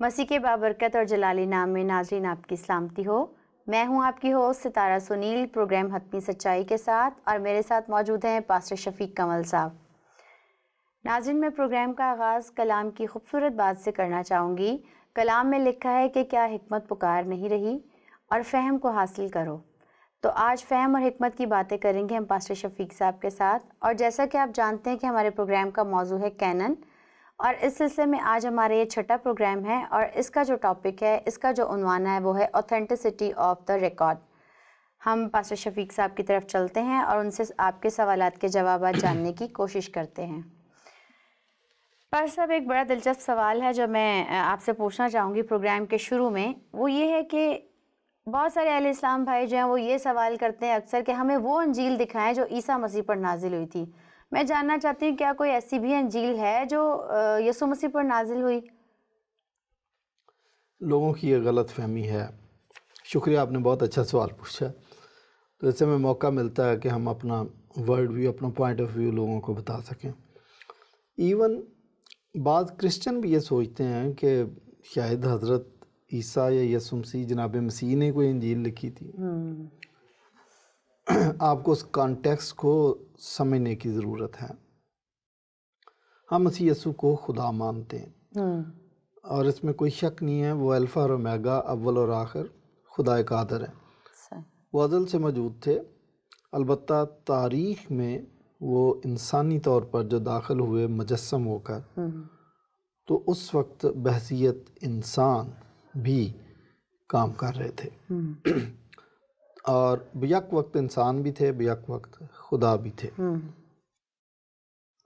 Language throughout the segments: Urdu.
مسیح کے بابرکت اور جلالی نام میں ناظرین آپ کی سلامتی ہو میں ہوں آپ کی ہوسٹ ستارہ سنیل پروگرام حتمی سچائی کے ساتھ اور میرے ساتھ موجود ہیں پاسٹر شفیق کمل صاحب ناظرین میں پروگرام کا آغاز کلام کی خوبصورت بات سے کرنا چاہوں گی کلام میں لکھا ہے کہ کیا حکمت پکار نہیں رہی اور فہم کو حاصل کرو تو آج فہم اور حکمت کی باتیں کریں گے ہم پاسٹر شفیق صاحب کے ساتھ اور جیسا کہ آپ جانتے ہیں کہ ہمارے پروگرام کا موضوع ہے کینن اور اس سلسلے میں آج ہمارے یہ چھٹا پروگرام ہے اور اس کا جو ٹاپک ہے اس کا جو عنوان ہے وہ ہے اوتھینٹسٹی آف دا ریکارڈ ہم پاسٹر شفیق صاحب کی طرف چلتے ہیں اور ان سے آپ کے سوالات کے جوابات جاننے کی کوشش کرتے ہیں پر صاحب ایک بڑا دلچسپ سوال ہے جو میں آپ سے پوچھنا چاہوں گی پروگرام کے شروع میں وہ یہ ہے کہ بہت سارے علیہ السلام بھائی جو ہیں وہ یہ سوال کرتے ہیں اکثر کہ ہمیں وہ انجیل دکھائیں جو عیسیٰ مسیح پر نازل ہوئی تھی میں جاننا چاہتی ہوں کیا کوئی ایسی بھی انجیل ہے جو یسو مسیح پر نازل ہوئی لوگوں کی یہ غلط فہمی ہے شکریہ آپ نے بہت اچھا سوال پوچھا تو اس سے میں موقع ملتا ہے کہ ہم اپنا ورلڈ ویو اپنا پوائنٹ آف ویو لوگوں کو بتا سکیں ایون بعض کرسچن بھی یہ سوچتے ہیں کہ شاید حضرت عیسیٰ یا یسو مسیح جناب مسیح نے کوئی انجیل لکھی تھی آپ کو اس کانٹیکس کو سمجھنے کی ضرورت ہے ہم اسی یسو کو خدا مانتے ہیں ہاں۔ اور اس میں کوئی شک نہیں ہے وہ الفا اور میگا اول اور آخر خدا قادر ہے وہ ازل سے موجود تھے البتہ تاریخ میں وہ انسانی طور پر جو داخل ہوئے مجسم ہو کر ہاں۔ تو اس وقت بحثیت انسان بھی کام کر رہے تھے ہاں۔ اور بیک وقت انسان بھی تھے بیک وقت خدا بھی تھے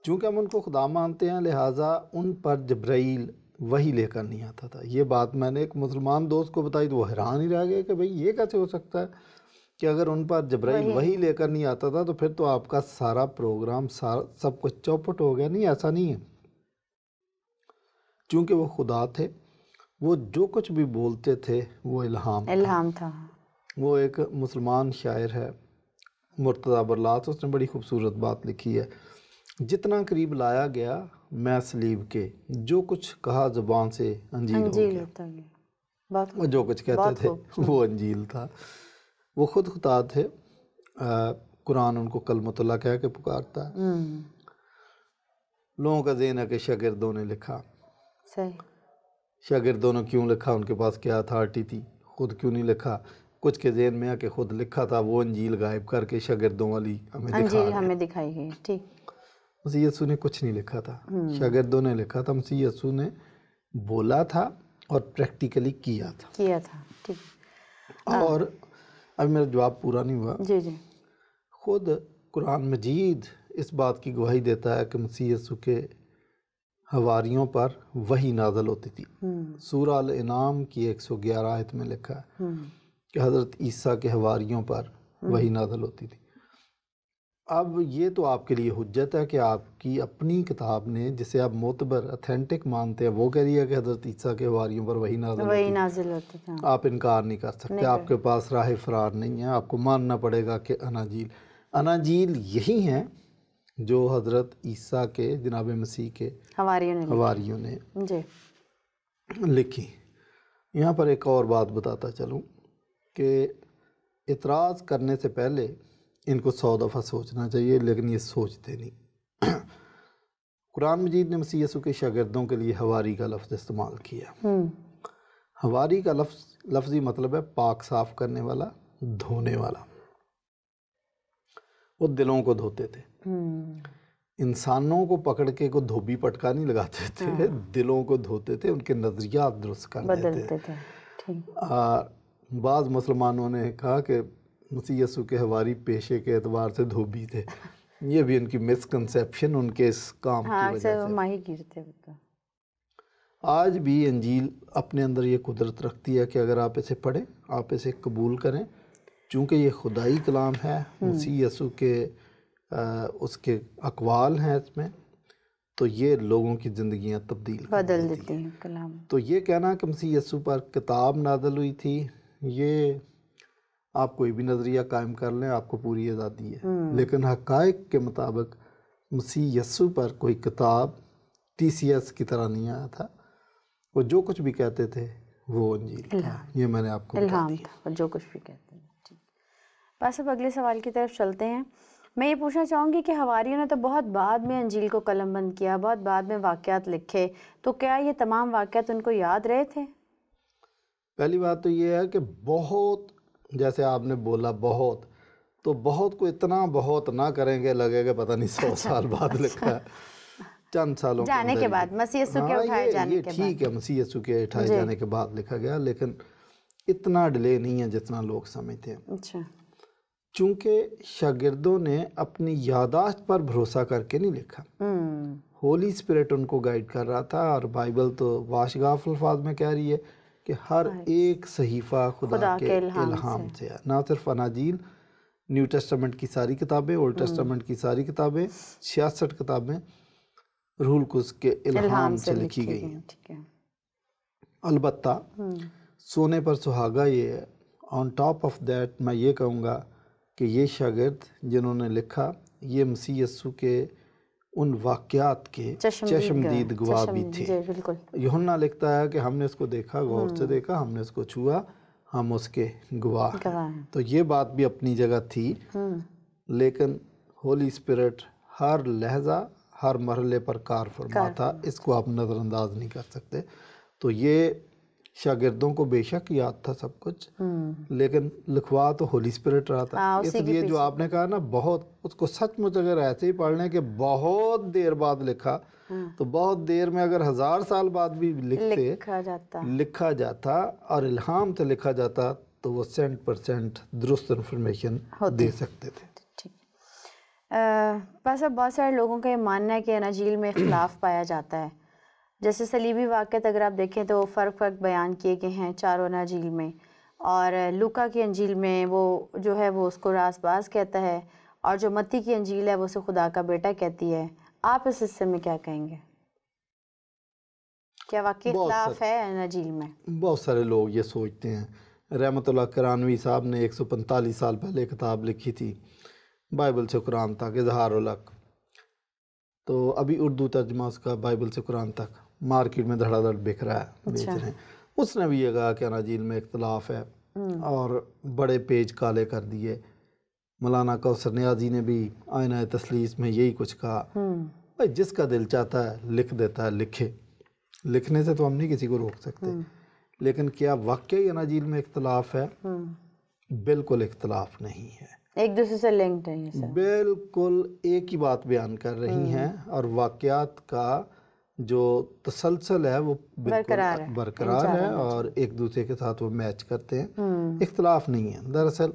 چونکہ ہم ان کو خدا مانتے ہیں لہٰذا ان پر جبرائیل وہی لے کر نہیں آتا تھا یہ بات میں نے ایک مسلمان دوست کو بتائی تو وہ حیران ہی رہ گئے کہ بھئی یہ کیسے ہو سکتا ہے کہ اگر ان پر جبرائیل وہی لے کر نہیں آتا تھا تو پھر تو آپ کا سارا پروگرام سب کچھ چوپٹ ہو گیا نہیں ایسا نہیں ہے چونکہ وہ خدا تھے وہ جو کچھ بھی بولتے تھے وہ الہام تھا. وہ ایک مسلمان شاعر ہے مرتضی برلاس اس نے بڑی خوبصورت بات لکھی ہے جتنا قریب لایا گیا میں سلیب کے جو کچھ کہا زبان سے انجیل ہو گیا جو کچھ کہتے تھے وہ انجیل تھا وہ خود خطا تھے قرآن ان کو کلمت اللہ کہہ کے پکارتا ہے لوگوں کا ذہن ہے کہ شاگردوں نے لکھا شاگردوں نے کیوں لکھا ان کے پاس کیا اتھارٹی تھی خود کیوں نہیں لکھا کچھ کے ذہن میں آ کے خود لکھا تھا وہ انجیل غائب کر کے شاگردوں والی ہمیں ہاں جی، ہمیں دکھا دکھائی مسیح یسو نے کچھ نہیں لکھا تھا شاگردوں نے لکھا تھا مسیح یسو نے بولا تھا اور پریکٹیکلی کیا تھا کیا تھا ہاں۔ اور ابھی میرا جواب پورا نہیں ہوا جی، جی۔ خود قرآن مجید اس بات کی گواہی دیتا ہے کہ مسیح یسو کے ہواریوں پر وہی نازل ہوتی تھی سورہ الانام کی ایک سو گیارہ آیت میں لکھا ہے کہ حضرت عیسیٰ کے ہواریوں پر وہی نازل ہوتی تھی اب یہ تو آپ کے لیے حجت ہے کہ آپ کی اپنی کتاب نے جسے آپ معتبر اتھینٹک مانتے ہیں وہ کہہ رہی ہے کہ حضرت عیسیٰ کے ہواریوں پر وہی نازل وہی نازل ہاں۔ آپ انکار نہیں کر سکتے آپ کے پاس راہ فرار نہیں ہے آپ کو ماننا پڑے گا کہ اناجیل اناجیل یہی ہیں جو حضرت عیسیٰ کے جناب مسیح کے ہواریوں نے جی۔ لکھی یہاں پر ایک اور بات بتاتا چلوں کہ اعتراض کرنے سے پہلے ان کو سو دفعہ سوچنا چاہیے لیکن یہ سوچتے نہیں قرآن مجید نے مسیح یسو کے شاگردوں کے لیے ہواری کا لفظ استعمال کیا ہواری کا لفظ لفظی مطلب ہے پاک صاف کرنے والا دھونے والا وہ دلوں کو دھوتے تھے انسانوں کو پکڑ کے کوئی دھوبی پٹکا نہیں لگاتے تھے ہاں۔ دلوں کو دھوتے تھے ان کے نظریات درست کر دیتے تھے بعض مسلمانوں نے کہا کہ مسیح یسو کے ہواری پیشے کے اعتبار سے دھوبی تھے یہ بھی ان کی مسکنسیپشن ان کے اس کام کی ہاں، وجہ سے گیر تھے آج بھی انجیل اپنے اندر یہ قدرت رکھتی ہے کہ اگر آپ اسے پڑھیں آپ اسے قبول کریں چونکہ یہ خدائی کلام ہے مسیح یسو کے اس کے اقوال ہیں اس میں تو یہ لوگوں کی زندگیاں تبدیل بدل دیتی ہیں کلام تو یہ کہنا کہ مسیح یسو پر کتاب نادل ہوئی تھی یہ آپ کوئی بھی نظریہ قائم کر لیں آپ کو پوری آزادی ہے لیکن حقائق کے مطابق مسیح یسو پر کوئی کتاب ٹی سی ایس کی طرح نہیں آیا تھا وہ جو کچھ بھی کہتے تھے وہ انجیل یہ میں نے آپ کو جو کچھ بھی کہتے ہیں بس اب اگلے سوال کی طرف چلتے ہیں میں یہ پوچھنا چاہوں گی کہ ہماریوں نے تو بہت بعد میں انجیل کو قلم بند کیا بہت بعد میں واقعات لکھے تو کیا یہ تمام واقعات ان کو یاد رہے تھے پہلی بات تو یہ ہے کہ بہت جیسے آپ نے بولا بہت تو بہت کو اتنا بہت نہ کریں گے لگے گا پتہ نہیں سو سال بعد لکھا ہے چند سالوں کے کے بعد بعد مسیح اٹھائے جانے ٹھیک ہے مسیح ہاں، اٹھائے جی۔ جانے کے بعد لکھا گیا لیکن اتنا ڈیلے نہیں ہے جتنا لوگ سمجھتے ہیں اچھا۔ چونکہ شاگردوں نے اپنی یاداشت پر بھروسہ کر کے نہیں لکھا ہولی اسپرٹ ان کو گائیڈ کر رہا تھا اور بائبل تو واشگاف الفاظ میں کہہ رہی ہے کہ ہر ایک صحیفہ خدا کے الہام سے ہے نہ صرف اناجیل نیو ٹیسٹمنٹ کی ساری کتابیں اولڈ hmm. ٹیسٹمنٹ کی ساری کتابیں چھیاسٹھ کتابیں روح کس کے الہام سے لکھی گئی ہیں البتہ hmm. سونے پر سہاگا یہ ہے آن ٹاپ آف دیٹ میں یہ کہوں گا کہ یہ شاگرد جنہوں نے لکھا یہ مسیح یسو کے ان واقعات کے بھی تھے جی، لکھتا ہے کہ ہم نے اس کو دیکھا غور سے دیکھا ہم نے اس کو چھوا ہم اس کے گوا تو یہ بات بھی اپنی جگہ تھی لیکن ہولی اسپرٹ ہر لہجہ ہر مرحلے پر کار فرما تھا اس کو آپ نظر انداز نہیں کر سکتے تو یہ شاگردوں کو بے شک یاد تھا سب کچھ لیکن لکھوا تو ہولی اسپرٹ رہا تھا ہاں، اس لیے جو آپ نے کہا نا بہت اس کو سچ مچ اگر ایسے ہی پڑھ کے کہ بہت دیر بعد لکھا تو بہت دیر میں اگر ہزار سال بعد بھی لکھتے لکھا جاتا اور الہام سے لکھا جاتا تو وہ سینٹ پر سینٹ درست انفارمیشن دے سکتے تھے اب بہت سارے لوگوں کا یہ ماننا ہے کہ اناجیل میں اختلاف پایا جاتا ہے جیسے صلیبی واقعہ اگر آپ دیکھیں تو فرق فرق بیان کیے گئے ہیں چاروں ناجھیل میں اور لوکا کی انجیل میں وہ جو ہے وہ اس کو راس باز کہتا ہے اور جو متی کی انجیل ہے وہ اسے خدا کا بیٹا کہتی ہے آپ اس حصے میں کیا کہیں گے کیا واقعی اختلاف ہے انجیل میں بہت سارے لوگ یہ سوچتے ہیں رحمت اللہ کرانوی صاحب نے ایک سو پنتالیس سال پہلے کتاب لکھی تھی بائبل سے قرآن تک اظہار الق تو ابھی اردو ترجمہ اس کا بائبل سے قرآن تک مارکیٹ میں دھڑا دھڑ بکھ رہا ہے اچھا۔ بیچ رہے ہیں اس نے بھی یہ کہا کہ اناجیل میں اختلاف ہے اور بڑے پیج کالے کر دیے مولانا کوثر نیازی جی نے بھی آئینہ تسلیس میں یہی کچھ کہا بھائی جس کا دل چاہتا ہے لکھ دیتا ہے لکھے لکھنے سے تو ہم نہیں کسی کو روک سکتے لیکن کیا واقعی اناجیل میں اختلاف ہے بالکل اختلاف نہیں ہے ایک دوسرے سے ہے بالکل ایک ہی بات بیان کر رہی ہیں اور واقعات کا جو تسلسل ہے وہ بالکل برقرار ہے اور ایک دوسرے کے ساتھ وہ میچ کرتے ہیں اختلاف نہیں ہے دراصل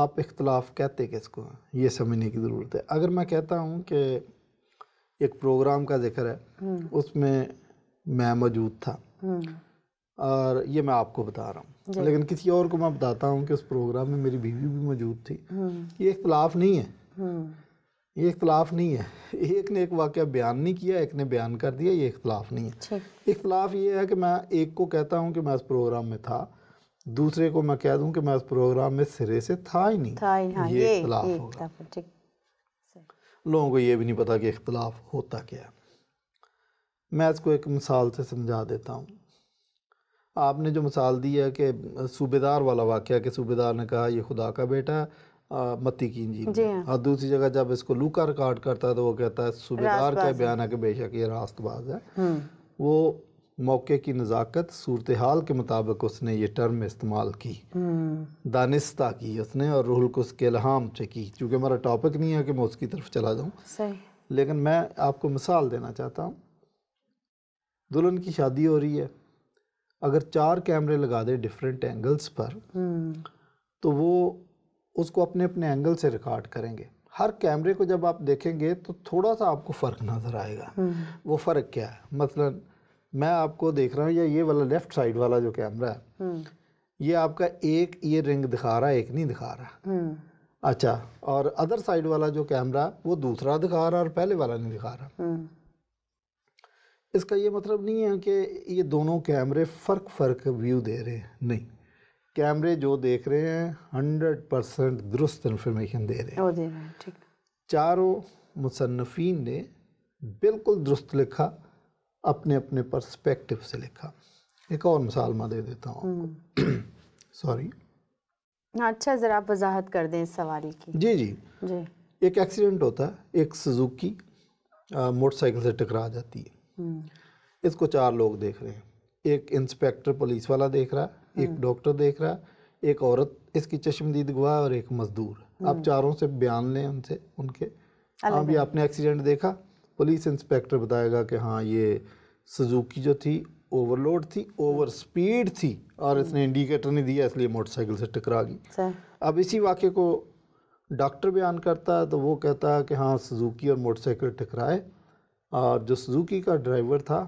آپ اختلاف کہتے کس کو یہ سمجھنے کی ضرورت ہے اگر میں کہتا ہوں کہ ایک پروگرام کا ذکر ہے اس میں میں موجود تھا اور یہ میں آپ کو بتا رہا ہوں جی۔ لیکن کسی اور کو میں بتاتا ہوں کہ اس پروگرام میں میری بیوی بھی موجود تھی یہ اختلاف نہیں ہے یہ اختلاف نہیں ہے ایک نے ایک واقعہ بیان نہیں کیا ایک نے بیان کر دیا یہ اختلاف نہیں ہے اچھا۔ اختلاف یہ ہے کہ میں ایک کو کہتا ہوں کہ میں اس پروگرام میں تھا دوسرے کو میں کہہ دوں کہ میں اس پروگرام میں سرے سے تھا ہی نہیں ہاں، یہ اختلاف ہوگا لوگوں کو یہ بھی نہیں پتا کہ اختلاف ہوتا کیا ہے میں اس کو ایک مثال سے سمجھا دیتا ہوں آپ نے جو مثال دی ہے کہ صوبیدار والا واقعہ کہ صوبیدار نے کہا یہ خدا کا بیٹا ہے متی کی انجیل جی ہاں۔ اور دوسری جگہ جب اس کو لوکا ریکارڈ کرتا ہے تو وہ کہتا ہے کہ بے شک یہ راست باز ہے وہ موقع کی نزاکت صورتحال کے مطابق اس نے یہ ٹرم استعمال کی دانستہ کی اس نے اور روح القس کے الہام سے کی چونکہ ہمارا ٹاپک نہیں ہے کہ میں اس کی طرف چلا جاؤں لیکن میں آپ کو مثال دینا چاہتا ہوں دلہن کی شادی ہو رہی ہے اگر چار کیمرے لگا دے ڈیفرنٹ اینگلز پر تو وہ اس کو اپنے اپنے اینگل سے ریکارڈ کریں گے ہر کیمرے کو جب آپ دیکھیں گے تو تھوڑا سا آپ کو فرق نظر آئے گا وہ فرق کیا ہے مثلا میں آپ کو دیکھ رہا ہوں یہ والا لیفٹ سائیڈ والا جو کیمرہ ہے یہ آپ کا ایک یہ رنگ دکھا رہا ہے ایک نہیں دکھا رہا اچھا اور ادر سائیڈ والا جو کیمرہ وہ دوسرا دکھا رہا اور پہلے والا نہیں دکھا رہا اس کا یہ مطلب نہیں ہے کہ یہ دونوں کیمرے فرق فرق ویو دے رہے ہیں نہیں کیمرے جو دیکھ رہے ہیں ہنڈریڈ پرسنٹ درست انفارمیشن چاروں مصنفین نے بالکل درست لکھا اپنے اپنے پرسپیکٹو سے لکھا ایک اور مثال میں دے دیتا ہوں سوری ہاں، اچھا ذرا آپ وضاحت کر دیں اس سواری کی جی،, جی جی ایک ایکسیڈنٹ ہوتا ہے ایک سزوکی موٹر سائیکل سے ٹکرا جاتی ہے اس کو چار لوگ دیکھ رہے ہیں ایک انسپیکٹر پولیس والا دیکھ رہا ہے ایک ڈاکٹر دیکھ رہا ایک عورت اس کی چشم دید گوا اور ایک مزدور آپ چاروں سے بیان لیں ان سے ان کے ہاں بھی آپ نے ایکسیڈنٹ دیکھا پولیس انسپیکٹر بتائے گا کہ ہاں یہ سزوکی جو تھی اوور لوڈ تھی اوور سپیڈ تھی اور اس نے انڈیکیٹر نہیں دیا اس لیے موٹر سائیکل سے ٹکرا گئی اب اسی واقعے کو ڈاکٹر بیان کرتا ہے تو وہ کہتا ہے کہ ہاں سزوکی اور موٹر سائیکل ٹکرائے اور جو سزوکی کا ڈرائیور تھا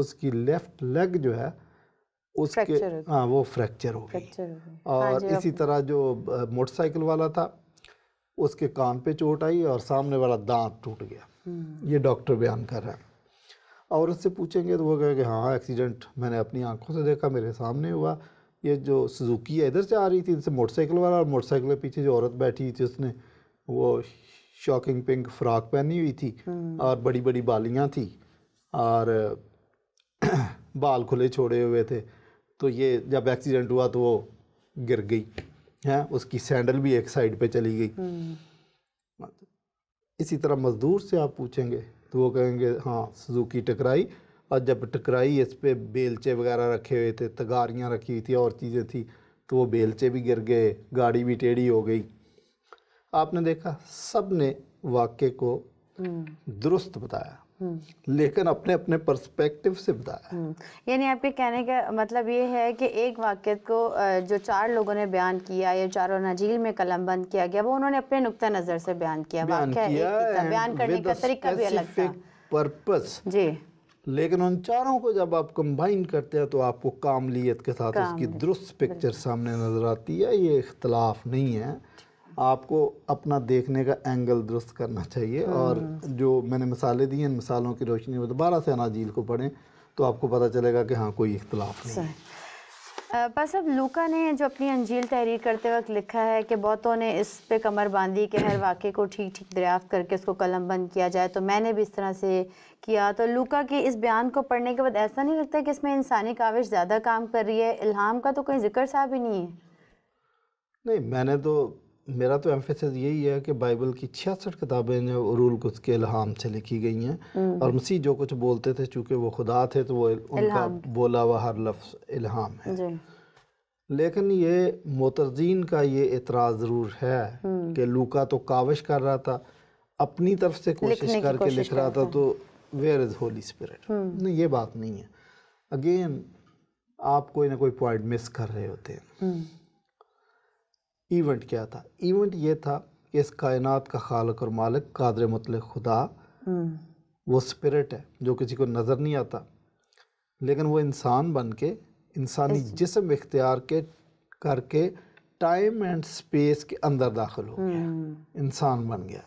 اس کی لیفٹ لیگ جو ہے اس کے ہاں وہ فریکچر ہو گئی ہاں اور جی، اسی طرح جو موٹر سائیکل والا تھا اس کے کان پہ چوٹ آئی اور سامنے والا دانت ٹوٹ گیا یہ ڈاکٹر بیان کر رہا ہے اور اس سے پوچھیں گے تو وہ کہے کہ ہاں ایکسیڈنٹ میں نے اپنی آنکھوں سے دیکھا میرے سامنے ہوا یہ جو سزوکی ہے ادھر سے آ رہی تھی ان سے موٹر سائیکل والا اور موٹر سائیکل کے پیچھے جو عورت بیٹھی تھی اس نے وہ شاکنگ پنک فراک پہنی ہوئی تھی اور بڑی بڑی بالیاں تھی اور بال کھلے چھوڑے ہوئے تھے تو یہ جب ایکسیڈنٹ ہوا تو وہ گر گئی ہیں اس کی سینڈل بھی ایک سائڈ پہ چلی گئی اسی طرح مزدور سے آپ پوچھیں گے تو وہ کہیں گے ہاں سزوکی ٹکرائی اور جب ٹکرائی اس پہ بیلچے وغیرہ رکھے ہوئے تھے تگاریاں رکھی ہوئی تھیں اور چیزیں تھیں تو وہ بیلچے بھی گر گئے گاڑی بھی ٹیڑھی ہو گئی آپ نے دیکھا سب نے واقعے کو درست بتایا لیکن اپنے اپنے پرسپیکٹیو سے بتایا یعنی آپ کے کہنے کا مطلب یہ ہے کہ ایک واقعت کو جو چار لوگوں نے بیان کیا یا چاروں نجیل میں کلم بند کیا گیا وہ انہوں نے اپنے نکتہ نظر سے بیان کیا بیان کیا بیان کرنے کا طریقہ بھی الگ تھا پرپس جی لیکن ان چاروں کو جب آپ کمبائن کرتے ہیں تو آپ کو کاملیت کے ساتھ اس کی درست پکچر سامنے نظر آتی ہے یہ اختلاف نہیں ہے جی۔ آپ کو اپنا دیکھنے کا اینگل درست کرنا چاہیے ہاں۔ اور جو میں نے مثالیں دی ہیں ان مثالوں کی روشنی میں دوبارہ سے اناجیل کو پڑھیں تو آپ کو پتہ چلے گا کہ ہاں کوئی اختلاف ہے بس اب لوکا نے جو اپنی انجیل تحریر کرتے وقت لکھا ہے کہ بہتوں نے اس پہ کمر باندھی کہ ہر واقعے کو ٹھیک ٹھیک دریافت کر کے اس کو قلم بند کیا جائے تو میں نے بھی اس طرح سے کیا تو لوکا کے اس بیان کو پڑھنے کے بعد ایسا نہیں لگتا کہ اس میں انسانی کاوش زیادہ کام کر رہی ہے الہام کا تو کوئی ذکر صاحب ہی نہیں ہے نہیں میں نے تو میرا تو ایمفیسز یہی ہے کہ بائبل کی چھیاسٹھ کتابیں جو ارول کے الہام سے لکھی گئی ہیں اور مسیح جو کچھ بولتے تھے چونکہ وہ خدا تھے تو وہ ان کا بولا ہوا ہر لفظ الہام ہے جی۔ لیکن یہ موترزین کا یہ اعتراض ضرور ہے کہ لوکا تو کاوش کر رہا تھا اپنی طرف سے کوشش کر کے لکھ رہا تھا تو ویئر از ہولی اسپرٹ نہیں یہ بات نہیں ہے اگین آپ کوئی نہ کوئی پوائنٹ مس کر رہے ہوتے ہیں ایونٹ کیا تھا ایونٹ یہ تھا کہ اس کائنات کا خالق اور مالک قادر مطلق خدا وہ اسپرٹ ہے جو کسی کو نظر نہیں آتا لیکن وہ انسان بن کے انسانی جسم اختیار کے کر کے ٹائم اینڈ سپیس کے اندر داخل ہو گیا انسان بن گیا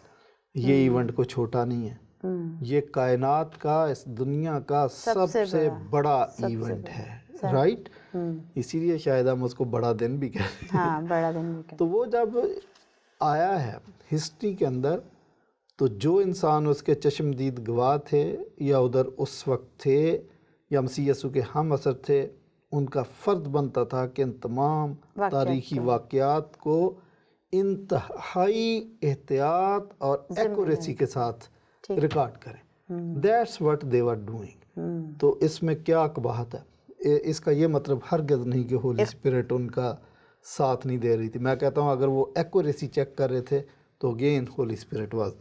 یہ ایونٹ کو چھوٹا نہیں ہے یہ کائنات کا اس دنیا کا سب سے بڑا ایونٹ ہے رائٹ اسی لیے شاید ہم اس کو بڑا دن بھی کہہ ہاں، بھی تو وہ جب آیا ہے ہسٹری کے اندر تو جو انسان اس کے چشم دید گواہ تھے یا ادھر اس وقت تھے یا مسی کے ہم اثر تھے ان کا فرد بنتا تھا کہ ان تمام تاریخی واقعات کو انتہائی احتیاط اور ایکوریسی کے ساتھ ریکارڈ کریں دیٹس وٹ ڈوئنگ تو اس میں کیا اخباہت ہے اس کا یہ مطلب ہرگز نہیں کہ ہولی اسپرٹ ان کا ساتھ نہیں دے رہی تھی میں کہتا ہوں اگر وہ ایکوریسی چیک کر رہے تھے تو ہولی واز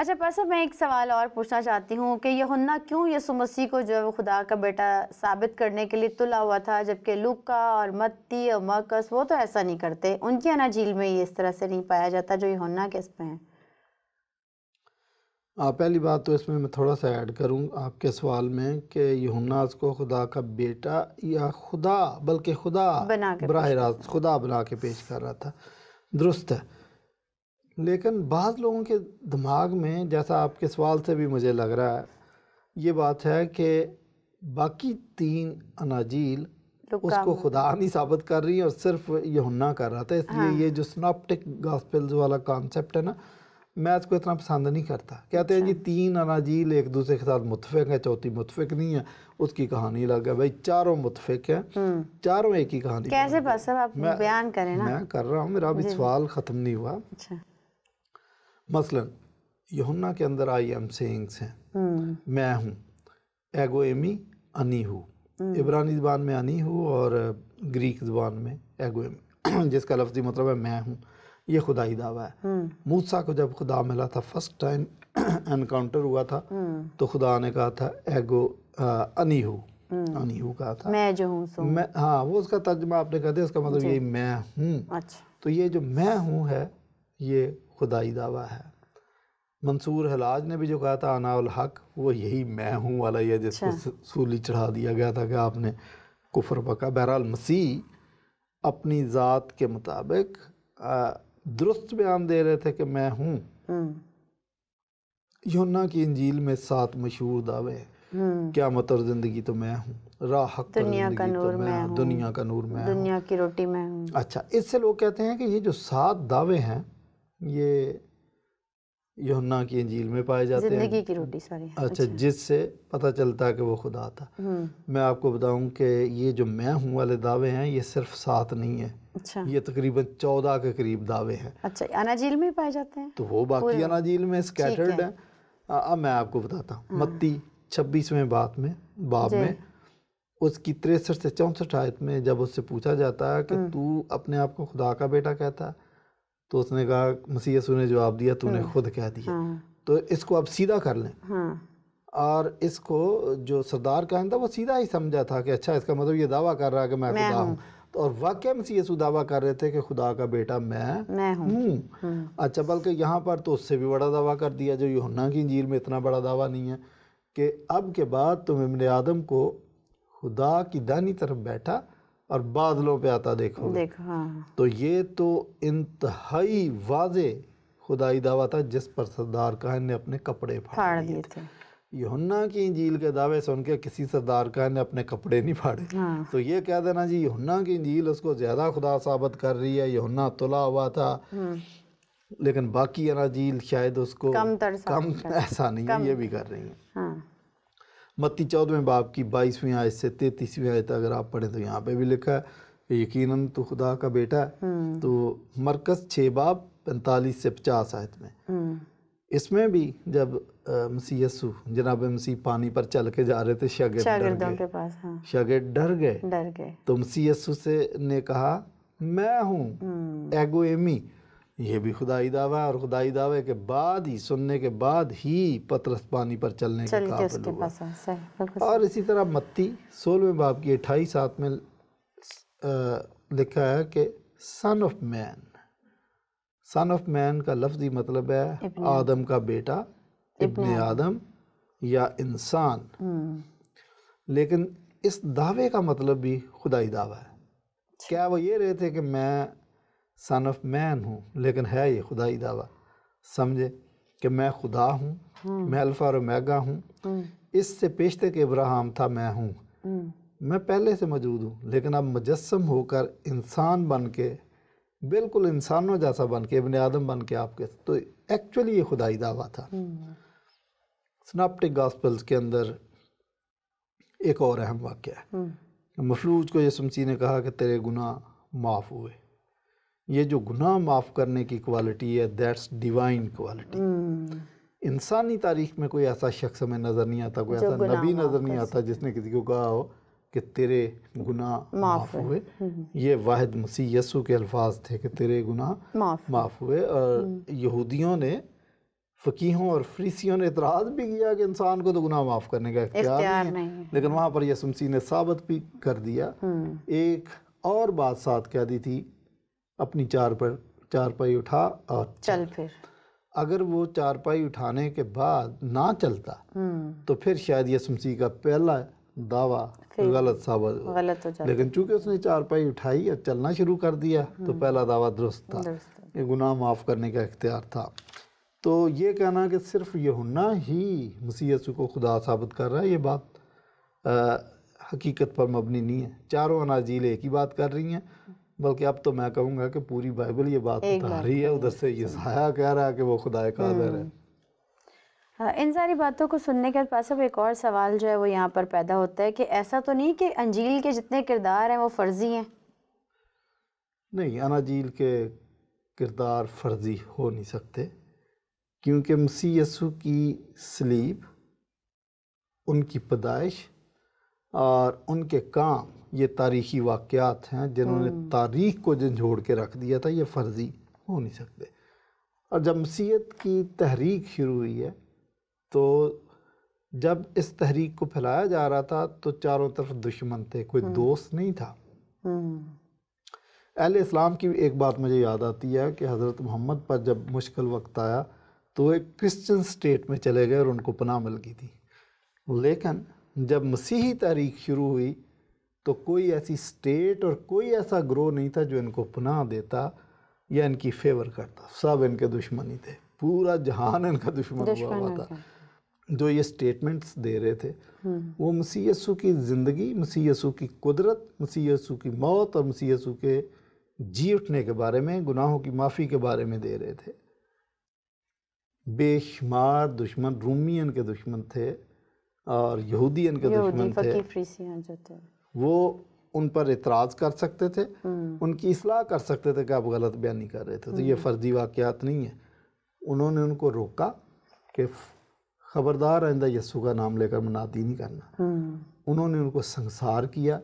اچھا پر میں ایک سوال اور پوچھنا چاہتی ہوں کہ یہ ہونا کیوں یہ مسیح کو جو ہے خدا کا بیٹا ثابت کرنے کے لیے تلا ہوا تھا جبکہ لوکا لکا اور متی اور مکس وہ تو ایسا نہیں کرتے ان کی انا جھیل میں یہ اس طرح سے نہیں پایا جاتا جو یہ ہونا کس پہ ہیں پہلی بات تو اس میں میں تھوڑا سا ایڈ کروں آپ کے سوال میں کہ یہنا کو خدا کا بیٹا یا خدا بلکہ خدا براہ راست خدا بنا کے پیش کر رہا تھا درست ہے لیکن بعض لوگوں کے دماغ میں جیسا آپ کے سوال سے بھی مجھے لگ رہا ہے یہ بات ہے کہ باقی تین اناجیل اس کو خدا نہیں ثابت کر رہی ہے اور صرف یہ کر رہا تھا اس لیے ہاں۔ یہ جو سناپٹک گاسپلز والا کانسیپٹ ہے نا میچ کو اتنا پسند نہیں کرتا کہتے ہیں جی اچھا۔ تین اناجیل ایک دوسرے کے ساتھ متفق ہیں چوتھی متفق نہیں ہے اس کی کہانی الگ ہے بھائی چاروں متفق ہیں چاروں ایک ہی کہانی کیسے پس آپ بیان کریں نا میں کر رہا ہوں میرا ابھی جی۔ سوال ختم نہیں ہوا اچھا۔ مثلا یہنا کے اندر آئی ایم سینگس ہیں میں ہوں ایگو ایمی انی ہو عبرانی زبان میں انی ہو اور گریک زبان میں ایگو ایمی جس کا لفظی مطلب ہے میں ہوں یہ خدائی دعویٰ ہے موسیٰ کو جب خدا ملا تھا فرسٹ ٹائم انکاؤنٹر ہوا تھا تو خدا نے کہا تھا ایگو انی ہو انی ہو کہا تھا میں جو ہوں سو ہاں وہ اس کا ترجمہ آپ نے کہا دیا اس کا مطلب جی۔ یہ میں ہوں اچھا۔ تو یہ جو میں ہوں ہے یہ خدائی دعویٰ ہے منصور حلاج نے بھی جو کہا تھا انا الحق وہ یہی میں ہوں والا یہ جس کو اچھا۔ سولی چڑھا دیا گیا تھا کہ آپ نے کفر پکا بہرحال مسیح اپنی ذات کے مطابق درست بیان دے رہے تھے کہ میں ہوں ہاں۔ یونا کی انجیل میں سات مشہور دعوے ہیں کیا ہاں۔ اور زندگی تو میں ہوں راہ حق دنیا نور میں ہوں دنیا کا نور میں دنیا کی روٹی میں ہوں اچھا اس سے لوگ کہتے ہیں کہ یہ جو سات دعوے ہیں یہ یونا کی انجیل میں پائے جاتے ہیں زندگی کی روٹی ساری اچھا،, اچھا جس سے پتہ چلتا ہے کہ وہ خدا تھا میں آپ کو بتاؤں کہ یہ جو میں ہوں والے دعوے ہیں یہ صرف سات نہیں اچھا یہ تقریباً چودہ کے قریب دعوے ہیں اچھا اناجیل میں پائے جاتے ہیں تو وہ باقی اناجیل میں سکیٹرڈ ہیں اب میں آپ کو بتاتا ہوں ہاں۔ متی چھبیسویں بات میں باب جی۔ میں اس کی تریسٹھ سے چونسٹھ آیت میں جب اس سے پوچھا جاتا ہے کہ تو اپنے آپ کو خدا کا بیٹا کہتا ہے تو اس نے کہا مسیح یسو نے جواب دیا تو نے ہاں۔ خود کہہ دیا ہاں۔ تو اس کو اب سیدھا کر لیں ہاں۔ اور اس کو جو سردار کہن تھا وہ سیدھا ہی سمجھا تھا کہ اچھا اس کا مطلب یہ دعویٰ کر رہا ہے کہ میں خدا ہوں اور واقع دعویٰ کر رہے تھے کہ خدا کا بیٹا میں ہوں اچھا بلکہ یہاں پر تو اس سے بھی بڑا دعویٰ کر دیا جو یونانا کی انجیر میں اتنا بڑا دعویٰ نہیں ہے کہ اب کے بعد تم امن آدم کو خدا کی دانی طرف بیٹھا اور بادلوں پہ آتا دیکھو ہاں۔ تو یہ تو انتہائی واضح خدائی دعویٰ تھا جس پر سردار کہن نے اپنے کپڑے پھاڑ تھے یوننا کی انجیل کے دعوے سے ان کے کسی سردار کہن نے اپنے کپڑے نہیں پھاڑے ہاں۔ تو یہ کہہ دینا جی یہنا کی انجیل اس کو زیادہ خدا ثابت کر رہی ہے یہنا تلا ہوا تھا ہاں۔ لیکن باقی انجیل شاید اس کو کم ایسا نہیں ہے یہ بھی کر رہی ہیں متی چود باپ کی آیت سے اگر آپ پڑھیں تو یہاں پہ بھی لکھا ہے یقیناً تو خدا کا بیٹا ہے تو مرکز چھ باپ پینتالیس سے پچاس آیت میں اس میں بھی جب مسیح یسو جناب مسیح پانی پر چل کے جا رہے تھے شاگرد گئے ہاں۔ شاگرد ڈر گئے تو مسیح یسو سے نے کہا میں ہوں ایگو ایمی یہ بھی خدائی دعویٰ ہے اور خدائی دعوے کے بعد ہی سننے کے بعد ہی پترس پانی پر چلنے کے قابل بعد اور اسی طرح متی سولویں باپ کی اٹھائی سات میں لکھا ہے کہ سن آف مین سن آف مین کا لفظی مطلب ہے آدم کا بیٹا ابن آدم یا انسان لیکن اس دعوے کا مطلب بھی خدائی دعویٰ ہے اچھا۔ کیا وہ یہ رہے تھے کہ میں سن آف مین ہوں لیکن ہے یہ خدائی دعویٰ سمجھے کہ میں خدا ہوں میں الفا اور میگا ہوں اس سے پیشتے کہ ابراہم تھا میں ہوں میں پہلے سے موجود ہوں لیکن اب مجسم ہو کر انسان بن کے بالکل انسانوں جیسا بن کے ابن آدم بن کے آپ کے تو ایکچولی یہ خدائی دعویٰ تھا سناپٹک گاسپلز کے اندر ایک اور اہم واقعہ ہے مفلوج کو یسمسی نے کہا کہ تیرے گناہ معاف ہوئے یہ جو گناہ معاف کرنے کی کوالٹی ہے دیٹس ڈیوائن کوالٹی انسانی تاریخ میں کوئی ایسا شخص ہمیں نظر نہیں آتا کوئی ایسا نبی نظر نہیں آتا جس نے کسی کو کہا ہو کہ تیرے گناہ معاف ہوئے یہ واحد مسیح یسو کے الفاظ تھے کہ تیرے گناہ معاف ہوئے اور یہودیوں نے فقیحوں اور فریسیوں نے اعتراض بھی کیا کہ انسان کو تو گناہ معاف کرنے کا اختیار ہے لیکن وہاں پر یسمسی نے ثابت بھی کر دیا ایک اور بات ساتھ کہہ دی تھی اپنی چار پائی چارپائی اٹھا اور چل پھر اگر وہ چارپائی اٹھانے کے بعد نہ چلتا تو پھر شاید یس مسیح کا پہلا دعویٰ غلط ثابت ہو لیکن چونکہ اس نے چارپائی اٹھائی اور چلنا شروع کر دیا تو پہلا دعویٰ درست تھا یہ گناہ معاف کرنے کا اختیار تھا تو یہ کہنا کہ صرف یہ نہ ہی مسیحسو کو خدا ثابت کر رہا ہے یہ بات حقیقت پر مبنی نہیں ہے چاروں اناجیل ایک ہی بات کر رہی ہیں بلکہ اب تو میں کہوں گا کہ پوری بائبل یہ بات بتا رہی ہے ادھر سے یہ سہایا کہہ رہا ہے کہ وہ خدا قادر ہے ہاں، ان ساری باتوں کو سننے کے ایک اور سوال جو ہے وہ یہاں پر پیدا ہوتا ہے کہ ایسا تو نہیں کہ انجیل کے جتنے کردار ہیں وہ فرضی ہیں نہیں انجیل کے کردار فرضی ہو نہیں سکتے کیونکہ مسیح یسو کی سلیب ان کی پیدائش اور ان کے کام یہ تاریخی واقعات ہیں جنہوں نے ہاں۔ تاریخ کو جھنجھوڑ کے رکھ دیا تھا یہ فرضی ہو نہیں سکتے اور جب مسیحت کی تحریک شروع ہوئی ہے تو جب اس تحریک کو پھیلایا جا رہا تھا تو چاروں طرف دشمن تھے کوئی ہاں۔ دوست نہیں تھا ہاں۔ اہل اسلام کی ایک بات مجھے یاد آتی ہے کہ حضرت محمد پر جب مشکل وقت آیا تو وہ ایک کرسچن سٹیٹ میں چلے گئے اور ان کو پناہ مل گئی تھی لیکن جب مسیحی تحریک شروع ہوئی تو کوئی ایسی سٹیٹ اور کوئی ایسا گروہ نہیں تھا جو ان کو پناہ دیتا یا ان کی فیور کرتا سب ان کے دشمنی تھے پورا جہان ان کا دشمن, دشمن ہوا ہوا تھا جو یہ سٹیٹمنٹس دے رہے تھے وہ مسیح یسو کی زندگی مسیح یسو کی قدرت مسیح یسو کی موت اور مسیح یسو کے جی اٹھنے کے بارے میں گناہوں کی معافی کے بارے میں دے رہے تھے بے شمار دشمن رومین کے دشمن تھے اور یہودین کے دشمن تھے وہ ان پر اعتراض کر سکتے تھے ان کی اصلاح کر سکتے تھے کہ آپ غلط بیان نہیں کر رہے تھے تو یہ فرضی واقعات نہیں ہیں انہوں نے ان کو روکا کہ خبردار آئندہ یسو کا نام لے کر منادی نہیں کرنا انہوں نے ان کو سنسار کیا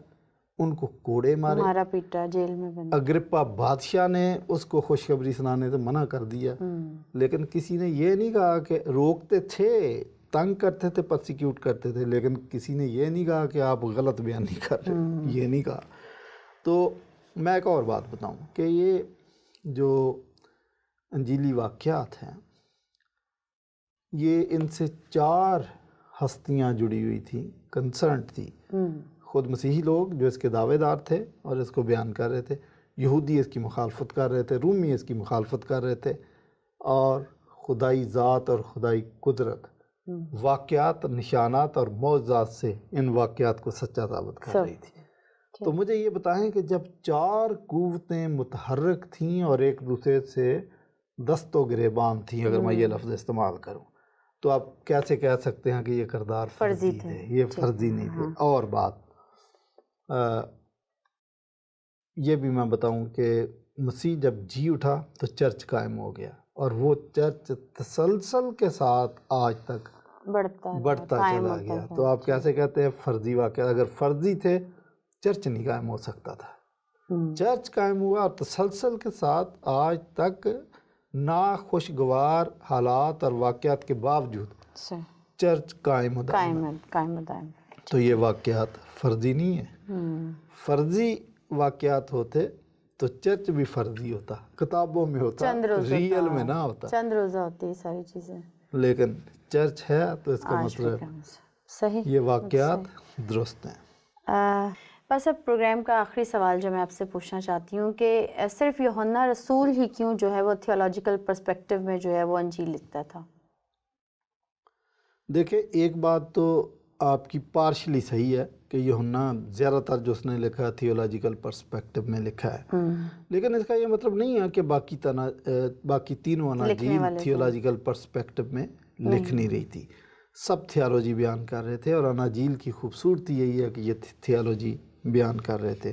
ان کو کوڑے مارے مارا پیٹا جیل میں بند اگرپا بادشاہ نے اس کو خوشخبری سنانے سے منع کر دیا لیکن کسی نے یہ نہیں کہا کہ روکتے تھے تنگ کرتے تھے پرسیکیوٹ کرتے تھے لیکن کسی نے یہ نہیں کہا کہ آپ غلط بیان نہیں کر رہے ہاں۔ یہ نہیں کہا تو میں ایک اور بات بتاؤں کہ یہ جو انجیلی واقعات ہیں یہ ان سے چار ہستیاں جڑی ہوئی تھیں کنسرنٹ تھی ہاں۔ خود مسیحی لوگ جو اس کے دعوے دار تھے اور اس کو بیان کر رہے تھے یہودی اس کی مخالفت کر رہے تھے رومی اس کی مخالفت کر رہے تھے اور خدائی ذات اور خدائی قدرت واقعات نشانات اور معجزات سے ان واقعات کو سچا ثابت کر رہی تھی تو مجھے یہ بتائیں کہ جب چار قوتیں متحرک تھیں اور ایک دوسرے سے دست و گریبان تھیں اگر میں یہ لفظ استعمال کروں تو آپ کیسے کہہ سکتے ہیں کہ یہ کردار فرضی تھے یہ فرضی نہیں تھے ہاں۔ اور بات یہ بھی میں بتاؤں کہ مسیح جب جی اٹھا تو چرچ قائم ہو گیا اور وہ چرچ تسلسل کے ساتھ آج تک بڑھتا چلا گیا تو آپ کیسے کہتے ہیں فرضی واقعہ اگر فرضی تھے چرچ نہیں قائم ہو سکتا تھا چرچ قائم ہوا اور تسلسل کے ساتھ آج تک ناخوشگوار حالات اور واقعات کے باوجود اچھا۔ چرچ قائم تو یہ واقعات فرضی نہیں ہیں فرضی واقعات ہوتے تو چرچ بھی فرضی ہوتا کتابوں میں ہوتا ریئل میں نہ ہوتا چند روزہ ہوتی ساری چیزیں لیکن چرچ ہے تو اس کا مطلب یہ واقعات درست ہیں بس اب پروگرام کا آخری سوال جو میں آپ سے پوچھنا چاہتی ہوں کہ صرف یوہنہ رسول ہی کیوں جو ہے وہ تھیولوجیکل پرسپیکٹیو میں جو ہے وہ انجیل لکھتا تھا دیکھیں ایک بات تو آپ کی پارشلی صحیح ہے کہ یوہنہ زیادہ تر جو اس نے لکھا تھیولوجیکل پرسپیکٹیو میں لکھا ہے لیکن اس کا یہ مطلب نہیں ہے کہ باقی تینوں انجیل تھیولوجیکل پرسپیکٹیو میں لکھ نہیں رہی تھی سب تھیالوجی بیان کر رہے تھے اور اناجیل کی خوبصورتی یہی ہے کہ یہ تھیالوجی بیان کر رہے تھے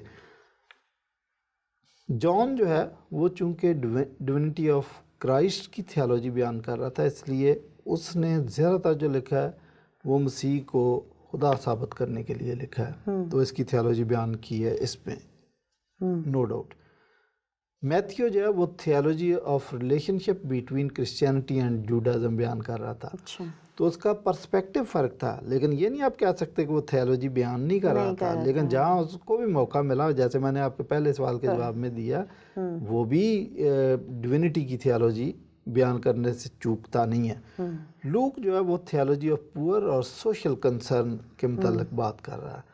جان جو ہے وہ چونکہ ڈوینٹی آف کرائسٹ کی تھیالوجی بیان کر رہا تھا اس لیے اس نے زیادہ تر جو لکھا ہے وہ مسیح کو خدا ثابت کرنے کے لیے لکھا ہے تو اس کی تھیالوجی بیان کی ہے اس میں نو ڈاؤٹ میتھیو جو ہے وہ theology of relationship between Christianity and Judaism بیان کر رہا تھا اچھا۔ تو اس کا پرسپیکٹو فرق تھا لیکن یہ نہیں آپ کہہ سکتے کہ وہ تھیالوجی بیان نہیں کر رہا تھا لیکن جہاں اس کو بھی موقع ملا جیسے میں نے آپ کے پہلے سوال کے ہاں۔ جواب میں دیا ہاں۔ وہ بھی ڈیوینٹی کی تھیالوجی بیان کرنے سے چوکتا نہیں ہے ہاں۔ لوگ جو ہے وہ تھیالوجی آف پور اور سوشل کنسرن کے متعلق بات کر رہا ہے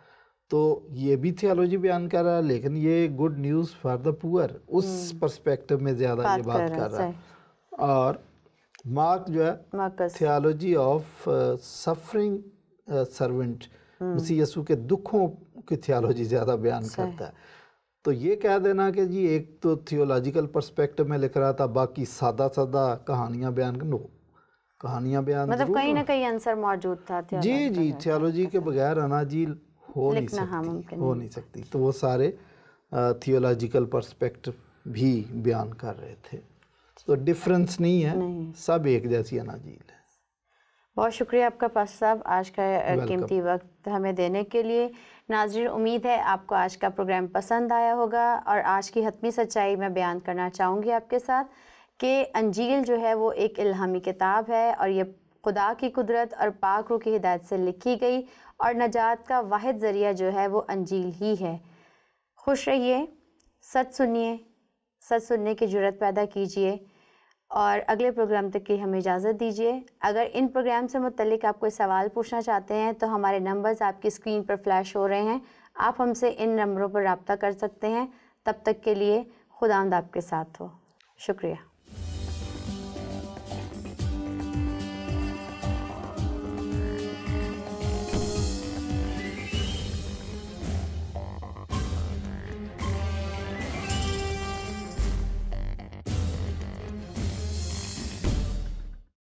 تو یہ بھی تھیالوجی بیان کر رہا ہے لیکن یہ گوڈ نیوز فار دا پور اس پرسپیکٹو میں زیادہ یہ بات کر رہا ہے اور مارک جو ہے تھیالوجی آف سفرنگ سرونٹ مسیح یسو کے دکھوں کی تھیالوجی زیادہ بیان کرتا ہے تو یہ کہہ دینا کہ جی ایک تو تھیولوجیکل پرسپیکٹو میں لکھ رہا تھا باقی سادہ سادہ کہانیاں بیان کرنو کہانیاں بیان مطلب کہیں نہ کہیں انصر موجود تھا جی جی تھیالوجی کے بغیر انا جی ہو نہیں ہاں، سکتی ہو نہیں سکتی تو وہ سارے تھیولوجیکل پرسپیکٹو بھی بیان کر رہے تھے تو ڈیفرنس جی۔ نہیں ہے سب ایک جیسی اناجیل ہے بہت شکریہ آپ کا پاس صاحب آج کا قیمتی وقت ہمیں دینے کے لیے ناظرین امید ہے آپ کو آج کا پروگرام پسند آیا ہوگا اور آج کی حتمی سچائی میں بیان کرنا چاہوں گی آپ کے ساتھ کہ انجیل جو ہے وہ ایک الہامی کتاب ہے اور یہ خدا کی قدرت اور پاک روح کی ہدایت سے لکھی گئی اور نجات کا واحد ذریعہ جو ہے وہ انجیل ہی ہے خوش رہیے سچ سنیے سچ سننے کی جرت پیدا کیجیے اور اگلے پروگرام تک کی ہمیں اجازت دیجیے اگر ان پروگرام سے متعلق آپ کوئی سوال پوچھنا چاہتے ہیں تو ہمارے نمبرز آپ کی اسکرین پر فلیش ہو رہے ہیں آپ ہم سے ان نمبروں پر رابطہ کر سکتے ہیں تب تک کے لیے خدا آمد آپ کے ساتھ ہو شکریہ